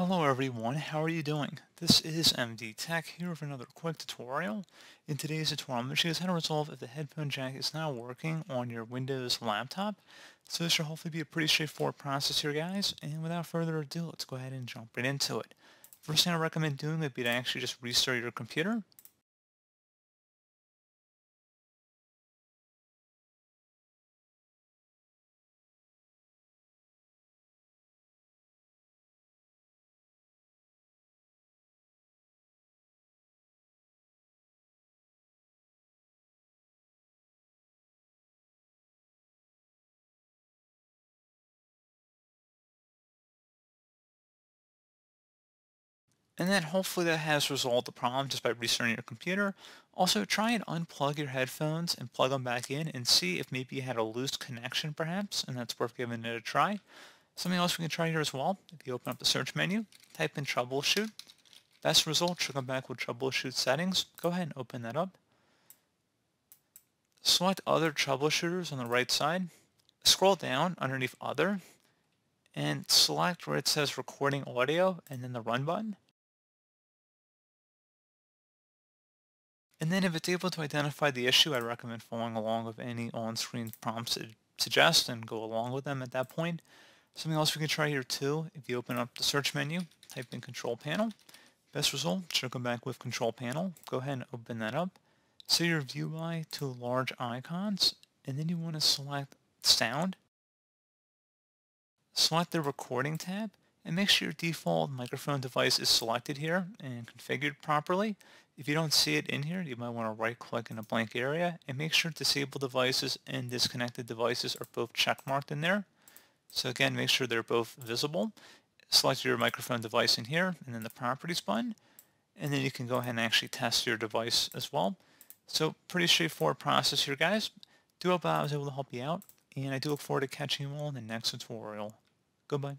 Hello everyone, how are you doing? This is MD Tech here with another quick tutorial. In today's tutorial, I'm going to show you how to resolve if the headphone jack is not working on your Windows laptop. So this should hopefully be a pretty straightforward process here guys, and without further ado, let's go ahead and jump right into it. First thing I recommend doing would be to actually just restart your computer. and then hopefully that has resolved the problem just by restarting your computer. Also, try and unplug your headphones and plug them back in and see if maybe you had a loose connection perhaps, and that's worth giving it a try. Something else we can try here as well, if you open up the search menu, type in troubleshoot. Best result should come back with troubleshoot settings. Go ahead and open that up. Select other troubleshooters on the right side. Scroll down underneath other and select where it says recording audio and then the run button. And then if it's able to identify the issue, I recommend following along with any on-screen prompts it suggests and go along with them at that point. Something else we can try here too, if you open up the search menu, type in control panel, best result should come back with control panel. Go ahead and open that up. Set your view by to large icons, and then you want to select sound. Select the recording tab, and make sure your default microphone device is selected here and configured properly. If you don't see it in here, you might want to right click in a blank area and make sure disabled devices and disconnected devices are both checkmarked in there. So again, make sure they're both visible. Select your microphone device in here and then the properties button. And then you can go ahead and actually test your device as well. So pretty straightforward process here, guys. Do hope I was able to help you out, and I do look forward to catching you all in the next tutorial. Goodbye.